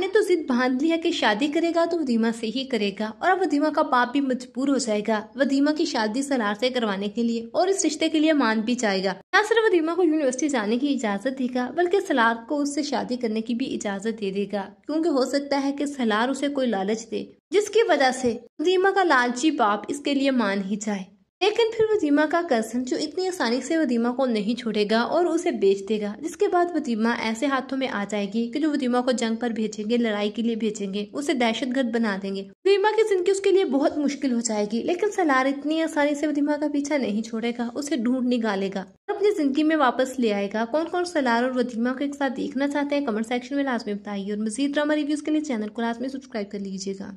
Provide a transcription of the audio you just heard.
ने तो जिद बांध लिया कि शादी करेगा तो वदीमा से ही करेगा और अब वदीमा का बाप भी मजबूर हो जाएगा वदीमा की शादी सरार से करवाने के लिए और इस रिश्ते के लिए मान भी जाएगा न सिर्फ वदीमा को यूनिवर्सिटी जाने की इजाजत देगा बल्कि सलार को उससे शादी करने की भी इजाजत दे देगा क्योंकि हो सकता है कि सलार उसे कोई लालच दे जिसकी वजह से वदीमा का लालची बाप इसके लिए मान ही जाए लेकिन फिर वदीमा का कसन जो इतनी आसानी से वदीमा को नहीं छोड़ेगा और उसे बेच देगा जिसके बाद वदीमा ऐसे हाथों में आ जाएगी कि जो वदीमा को जंग पर भेजेंगे लड़ाई के लिए भेजेंगे उसे दहशतगर्द बना देंगे वदीमा की जिंदगी उसके लिए बहुत मुश्किल हो जाएगी लेकिन सलार इतनी आसानी से वदीमा का पीछा नहीं छोड़ेगा उसे ढूंढ निकालेगा अपनी जिंदगी में वापस ले आएगा कौन कौन सलार और वदीमा को एक साथ देखना चाहते हैं कमेंट सेक्शन में लाजमी बताइए और मजीद ड्रामा रिव्यूज के लिए चैनल को लाजमी सब्सक्राइब कर लीजिएगा